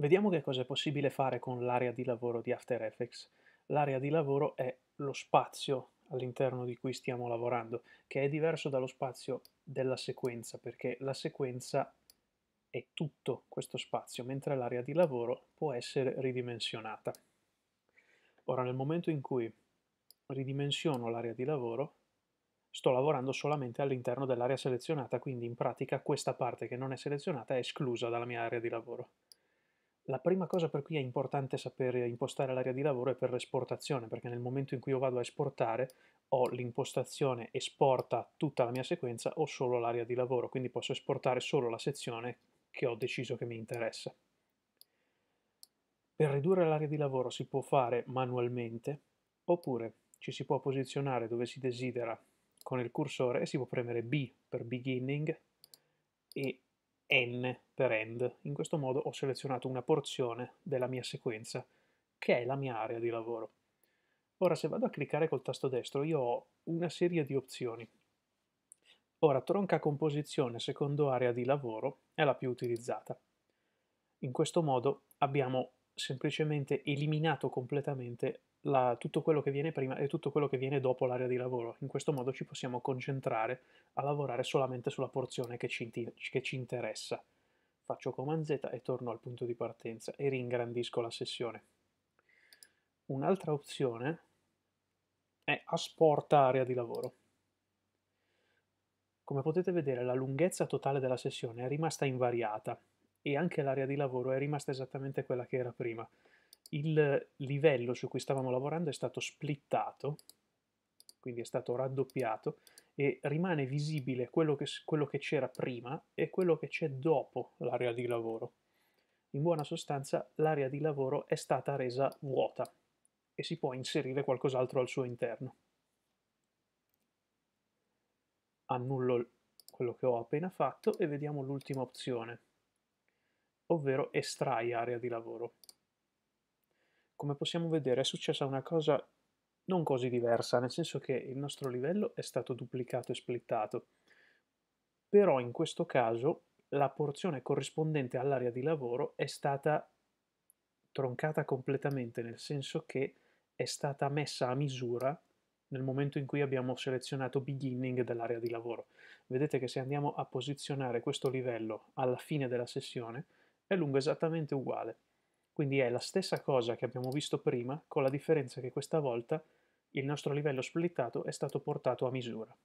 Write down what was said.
Vediamo che cosa è possibile fare con l'area di lavoro di After Effects. L'area di lavoro è lo spazio all'interno di cui stiamo lavorando, che è diverso dallo spazio della sequenza, perché la sequenza è tutto questo spazio, mentre l'area di lavoro può essere ridimensionata. Ora, nel momento in cui ridimensiono l'area di lavoro, sto lavorando solamente all'interno dell'area selezionata, quindi in pratica questa parte che non è selezionata è esclusa dalla mia area di lavoro. La prima cosa per cui è importante sapere impostare l'area di lavoro è per l'esportazione, perché nel momento in cui io vado a esportare ho l'impostazione esporta tutta la mia sequenza o solo l'area di lavoro, quindi posso esportare solo la sezione che ho deciso che mi interessa. Per ridurre l'area di lavoro si può fare manualmente oppure ci si può posizionare dove si desidera con il cursore e si può premere B per beginning e n per end. In questo modo ho selezionato una porzione della mia sequenza, che è la mia area di lavoro. Ora, se vado a cliccare col tasto destro, io ho una serie di opzioni. Ora, tronca composizione secondo area di lavoro è la più utilizzata. In questo modo abbiamo semplicemente eliminato completamente la, tutto quello che viene prima e tutto quello che viene dopo l'area di lavoro. In questo modo ci possiamo concentrare a lavorare solamente sulla porzione che ci, che ci interessa. Faccio Command Z e torno al punto di partenza e ringrandisco la sessione. Un'altra opzione è asporta area di lavoro. Come potete vedere la lunghezza totale della sessione è rimasta invariata, e anche l'area di lavoro è rimasta esattamente quella che era prima. Il livello su cui stavamo lavorando è stato splittato, quindi è stato raddoppiato e rimane visibile quello che, c'era prima e quello che c'è dopo l'area di lavoro. In buona sostanza l'area di lavoro è stata resa vuota e si può inserire qualcos'altro al suo interno. Annullo quello che ho appena fatto e vediamo l'ultima opzione ovvero estrai area di lavoro. Come possiamo vedere è successa una cosa non così diversa, nel senso che il nostro livello è stato duplicato e splittato, però in questo caso la porzione corrispondente all'area di lavoro è stata troncata completamente, nel senso che è stata messa a misura nel momento in cui abbiamo selezionato beginning dell'area di lavoro. Vedete che se andiamo a posizionare questo livello alla fine della sessione, è lungo esattamente uguale. Quindi è la stessa cosa che abbiamo visto prima, con la differenza che questa volta il nostro livello splittato è stato portato a misura.